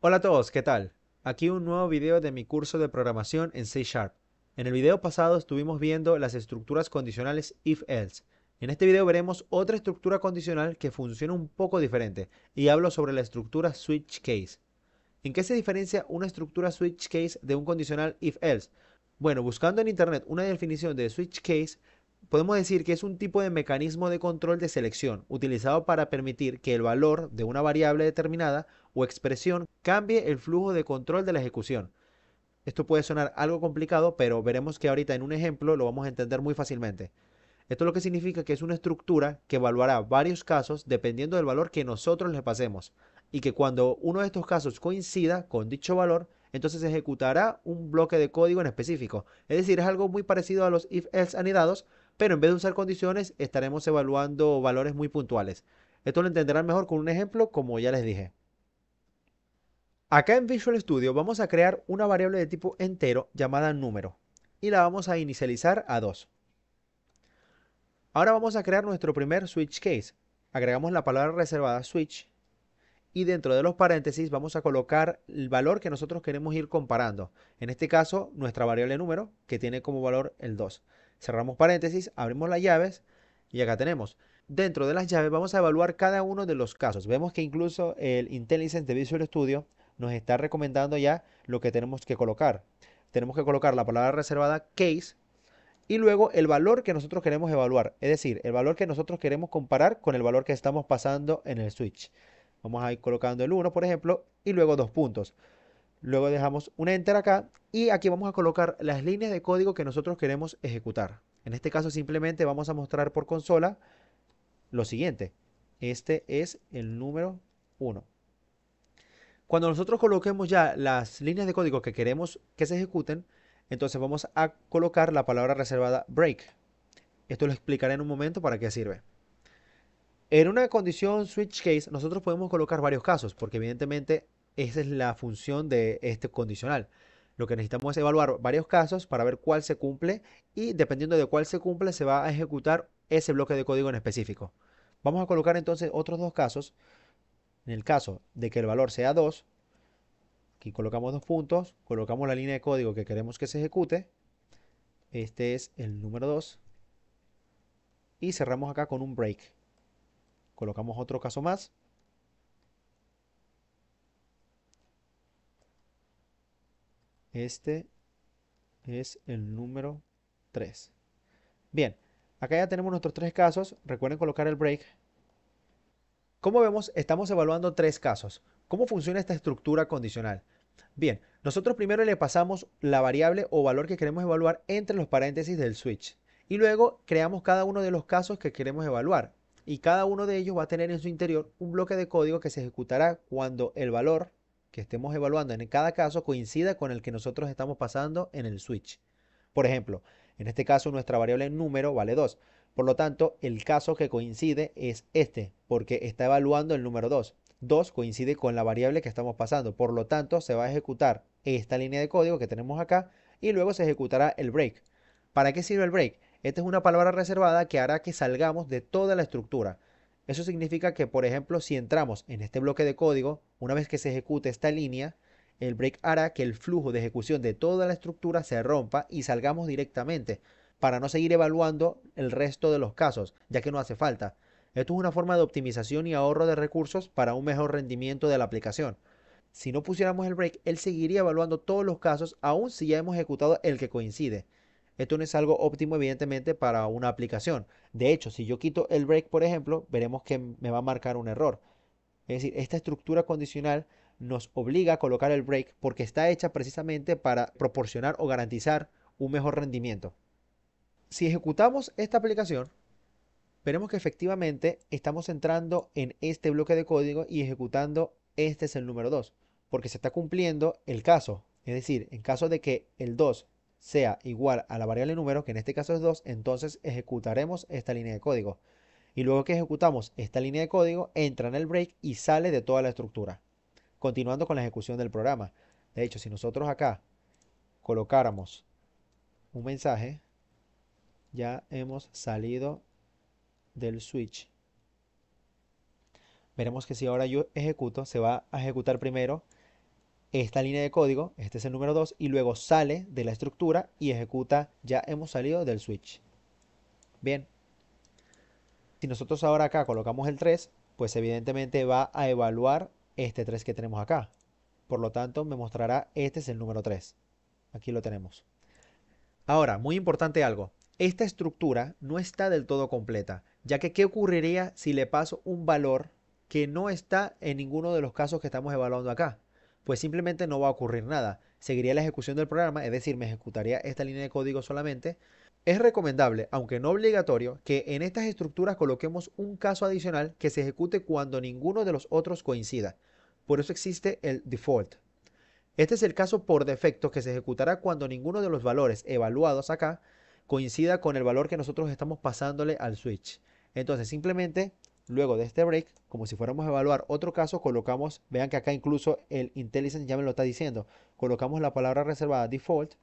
Hola a todos, ¿qué tal? Aquí un nuevo video de mi curso de programación en C Sharp. En el video pasado estuvimos viendo las estructuras condicionales if-else. En este video veremos otra estructura condicional que funciona un poco diferente y hablo sobre la estructura switch case. ¿En qué se diferencia una estructura switch case de un condicional if-else? Bueno, buscando en internet una definición de switch case, podemos decir que es un tipo de mecanismo de control de selección utilizado para permitir que el valor de una variable determinada o expresión cambie el flujo de control de la ejecución. Esto puede sonar algo complicado, pero veremos que ahorita en un ejemplo lo vamos a entender muy fácilmente. Esto es lo que significa que es una estructura que evaluará varios casos dependiendo del valor que nosotros le pasemos y que cuando uno de estos casos coincida con dicho valor, entonces se ejecutará un bloque de código en específico. Es decir, es algo muy parecido a los if-else anidados, pero en vez de usar condiciones estaremos evaluando valores muy puntuales. Esto lo entenderán mejor con un ejemplo como ya les dije. Acá en Visual Studio vamos a crear una variable de tipo entero llamada número y la vamos a inicializar a 2. Ahora vamos a crear nuestro primer switch case. Agregamos la palabra reservada switch y dentro de los paréntesis vamos a colocar el valor que nosotros queremos ir comparando. En este caso, nuestra variable número que tiene como valor el 2. Cerramos paréntesis, abrimos las llaves y acá tenemos. Dentro de las llaves vamos a evaluar cada uno de los casos. Vemos que incluso el Intelligence de Visual Studio nos está recomendando ya lo que tenemos que colocar. Tenemos que colocar la palabra reservada case y luego el valor que nosotros queremos evaluar, es decir, el valor que nosotros queremos comparar con el valor que estamos pasando en el switch. Vamos a ir colocando el 1, por ejemplo, y luego dos puntos. Luego dejamos una enter acá y aquí vamos a colocar las líneas de código que nosotros queremos ejecutar. En este caso simplemente vamos a mostrar por consola lo siguiente. Este es el número 1. Cuando nosotros coloquemos ya las líneas de código que queremos que se ejecuten, entonces vamos a colocar la palabra reservada break. Esto lo explicaré en un momento para qué sirve. En una condición switch case nosotros podemos colocar varios casos, porque evidentemente esa es la función de este condicional. Lo que necesitamos es evaluar varios casos para ver cuál se cumple y dependiendo de cuál se cumple se va a ejecutar ese bloque de código en específico. Vamos a colocar entonces otros dos casos. En el caso de que el valor sea 2, aquí colocamos dos puntos, colocamos la línea de código que queremos que se ejecute. Este es el número 2. Y cerramos acá con un break. Colocamos otro caso más. Este es el número 3. Bien, acá ya tenemos nuestros tres casos. Recuerden colocar el break. Como vemos, estamos evaluando tres casos. ¿Cómo funciona esta estructura condicional? Bien, nosotros primero le pasamos la variable o valor que queremos evaluar entre los paréntesis del switch y luego creamos cada uno de los casos que queremos evaluar y cada uno de ellos va a tener en su interior un bloque de código que se ejecutará cuando el valor que estemos evaluando en cada caso coincida con el que nosotros estamos pasando en el switch. Por ejemplo, en este caso nuestra variable número vale 2. Por lo tanto, el caso que coincide es este, porque está evaluando el número 2. 2 coincide con la variable que estamos pasando. Por lo tanto, se va a ejecutar esta línea de código que tenemos acá y luego se ejecutará el break. ¿Para qué sirve el break? Esta es una palabra reservada que hará que salgamos de toda la estructura. Eso significa que, por ejemplo, si entramos en este bloque de código, una vez que se ejecute esta línea, el break hará que el flujo de ejecución de toda la estructura se rompa y salgamos directamente para no seguir evaluando el resto de los casos, ya que no hace falta. Esto es una forma de optimización y ahorro de recursos para un mejor rendimiento de la aplicación. Si no pusiéramos el break, él seguiría evaluando todos los casos aun si ya hemos ejecutado el que coincide. Esto no es algo óptimo, evidentemente, para una aplicación. De hecho, si yo quito el break, por ejemplo, veremos que me va a marcar un error. Es decir, esta estructura condicional nos obliga a colocar el break porque está hecha precisamente para proporcionar o garantizar un mejor rendimiento. Si ejecutamos esta aplicación, veremos que efectivamente estamos entrando en este bloque de código y ejecutando este es el número 2, porque se está cumpliendo el caso. Es decir, en caso de que el 2 sea igual a la variable número, que en este caso es 2, entonces ejecutaremos esta línea de código. Y luego que ejecutamos esta línea de código, entra en el break y sale de toda la estructura, continuando con la ejecución del programa. De hecho, si nosotros acá colocáramos un mensaje, ya hemos salido del switch. Veremos que si ahora yo ejecuto, se va a ejecutar primero esta línea de código, este es el número 2, y luego sale de la estructura y ejecuta, ya hemos salido del switch. Bien. Si nosotros ahora acá colocamos el 3, pues evidentemente va a evaluar este 3 que tenemos acá. Por lo tanto, me mostrará, este es el número 3. Aquí lo tenemos. Ahora, muy importante algo. Esta estructura no está del todo completa, ya que ¿qué ocurriría si le paso un valor que no está en ninguno de los casos que estamos evaluando acá? pues simplemente no va a ocurrir nada. Seguiría la ejecución del programa, es decir, me ejecutaría esta línea de código solamente. Es recomendable, aunque no obligatorio, que en estas estructuras coloquemos un caso adicional que se ejecute cuando ninguno de los otros coincida. Por eso existe el default. Este es el caso por defecto que se ejecutará cuando ninguno de los valores evaluados acá coincida con el valor que nosotros estamos pasándole al switch. Entonces simplemente Luego de este break, como si fuéramos a evaluar otro caso, colocamos, vean que acá incluso el IntelliSense ya me lo está diciendo, colocamos la palabra reservada default,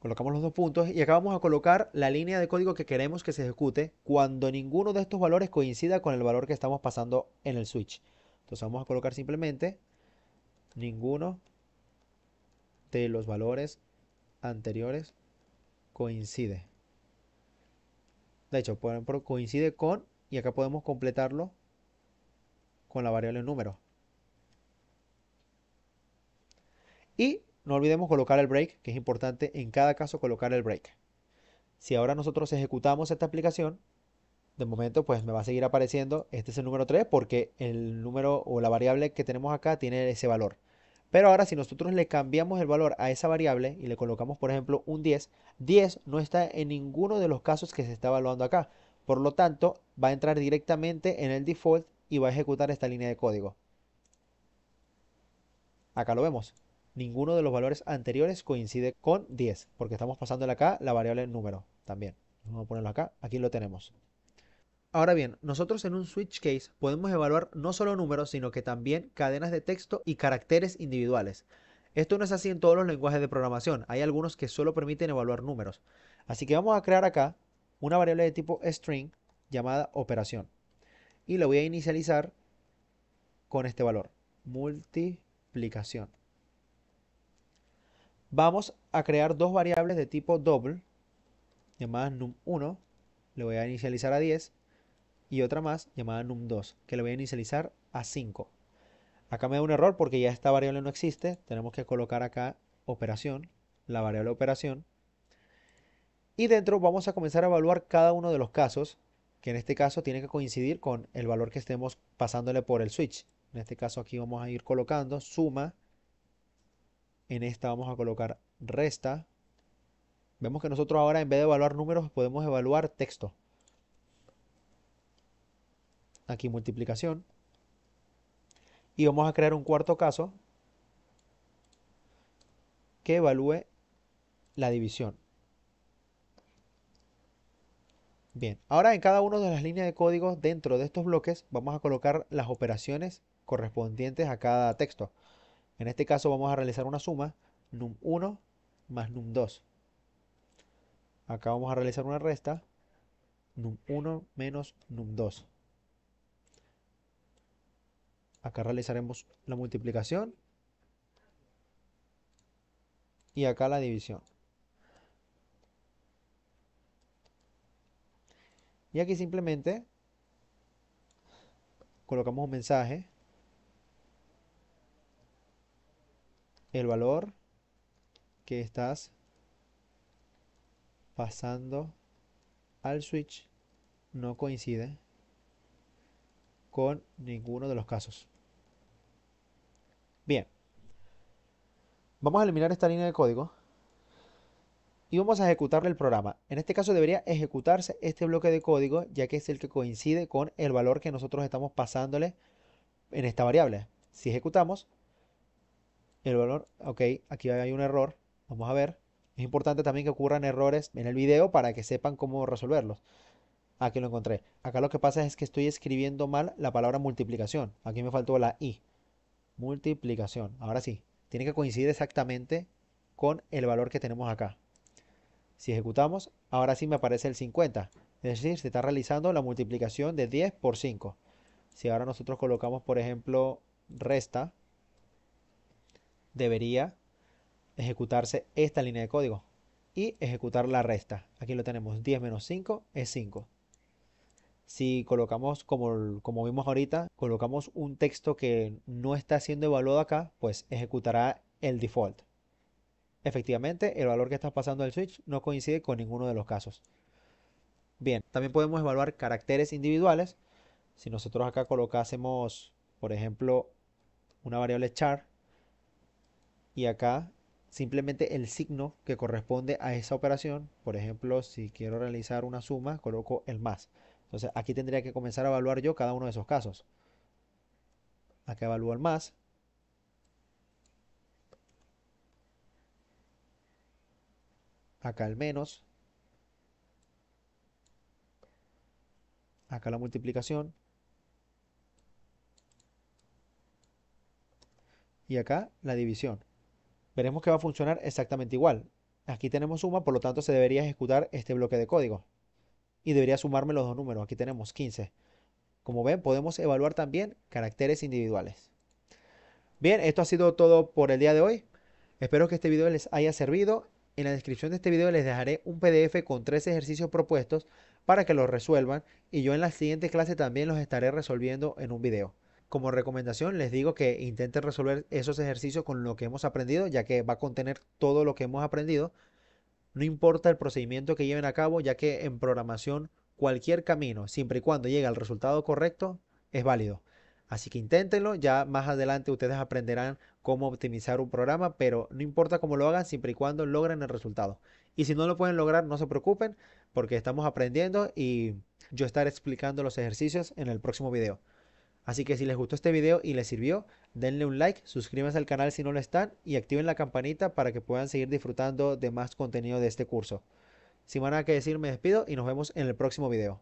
colocamos los dos puntos y acá vamos a colocar la línea de código que queremos que se ejecute cuando ninguno de estos valores coincida con el valor que estamos pasando en el switch. Entonces vamos a colocar simplemente ninguno de los valores anteriores coincide. De hecho, por coincide con, y acá podemos completarlo con la variable número. Y no olvidemos colocar el break, que es importante en cada caso colocar el break. Si ahora nosotros ejecutamos esta aplicación, de momento pues me va a seguir apareciendo, este es el número 3 porque el número o la variable que tenemos acá tiene ese valor. Pero ahora si nosotros le cambiamos el valor a esa variable y le colocamos por ejemplo un 10, 10 no está en ninguno de los casos que se está evaluando acá. Por lo tanto, va a entrar directamente en el default y va a ejecutar esta línea de código. Acá lo vemos. Ninguno de los valores anteriores coincide con 10, porque estamos pasándole acá la variable número también. Vamos a ponerlo acá, aquí lo tenemos. Ahora bien, nosotros en un switch case podemos evaluar no solo números, sino que también cadenas de texto y caracteres individuales. Esto no es así en todos los lenguajes de programación, hay algunos que solo permiten evaluar números. Así que vamos a crear acá una variable de tipo string llamada operación. Y la voy a inicializar con este valor, multiplicación. Vamos a crear dos variables de tipo double, llamadas num1, le voy a inicializar a 10 y otra más llamada num2, que le voy a inicializar a 5. Acá me da un error porque ya esta variable no existe, tenemos que colocar acá operación, la variable operación, y dentro vamos a comenzar a evaluar cada uno de los casos, que en este caso tiene que coincidir con el valor que estemos pasándole por el switch. En este caso aquí vamos a ir colocando suma, en esta vamos a colocar resta. Vemos que nosotros ahora en vez de evaluar números podemos evaluar texto. Aquí multiplicación. Y vamos a crear un cuarto caso que evalúe la división. Bien, ahora en cada una de las líneas de código dentro de estos bloques vamos a colocar las operaciones correspondientes a cada texto. En este caso vamos a realizar una suma num1 más num2. Acá vamos a realizar una resta num1 menos num2. Acá realizaremos la multiplicación y acá la división. Y aquí simplemente colocamos un mensaje, el valor que estás pasando al switch no coincide con ninguno de los casos. Bien. Vamos a eliminar esta línea de código y vamos a ejecutarle el programa. En este caso debería ejecutarse este bloque de código ya que es el que coincide con el valor que nosotros estamos pasándole en esta variable. Si ejecutamos el valor, ok, aquí hay un error, vamos a ver. Es importante también que ocurran errores en el video para que sepan cómo resolverlos. Aquí lo encontré. Acá lo que pasa es que estoy escribiendo mal la palabra multiplicación. Aquí me faltó la i. Multiplicación. Ahora sí. Tiene que coincidir exactamente con el valor que tenemos acá. Si ejecutamos, ahora sí me aparece el 50. Es decir, se está realizando la multiplicación de 10 por 5. Si ahora nosotros colocamos, por ejemplo, resta, debería ejecutarse esta línea de código y ejecutar la resta. Aquí lo tenemos, 10 menos 5 es 5 si colocamos, como, vimos ahorita, colocamos un texto que no está siendo evaluado acá, pues ejecutará el default. Efectivamente, el valor que está pasando el switch no coincide con ninguno de los casos. Bien, también podemos evaluar caracteres individuales. Si nosotros acá colocásemos, por ejemplo, una variable char y acá simplemente el signo que corresponde a esa operación, por ejemplo, si quiero realizar una suma, coloco el más. Entonces aquí tendría que comenzar a evaluar yo cada uno de esos casos. Acá evalúo el más. Acá el menos. Acá la multiplicación. Y acá la división. Veremos que va a funcionar exactamente igual. Aquí tenemos suma, por lo tanto se debería ejecutar este bloque de código y debería sumarme los dos números. Aquí tenemos 15. Como ven, podemos evaluar también caracteres individuales. Bien, esto ha sido todo por el día de hoy. Espero que este video les haya servido. En la descripción de este video les dejaré un PDF con tres ejercicios propuestos para que los resuelvan y yo en la siguiente clase también los estaré resolviendo en un video. Como recomendación les digo que intenten resolver esos ejercicios con lo que hemos aprendido ya que va a contener todo lo que hemos aprendido no importa el procedimiento que lleven a cabo, ya que en programación cualquier camino, siempre y cuando llegue al resultado correcto, es válido. Así que inténtenlo, ya más adelante ustedes aprenderán cómo optimizar un programa, pero no importa cómo lo hagan, siempre y cuando logren el resultado. Y si no lo pueden lograr, no se preocupen, porque estamos aprendiendo y yo estaré explicando los ejercicios en el próximo video. Así que si les gustó este video y les sirvió, denle un like, suscríbanse al canal si no lo están y activen la campanita para que puedan seguir disfrutando de más contenido de este curso. Sin más nada que decir, me despido y nos vemos en el próximo video.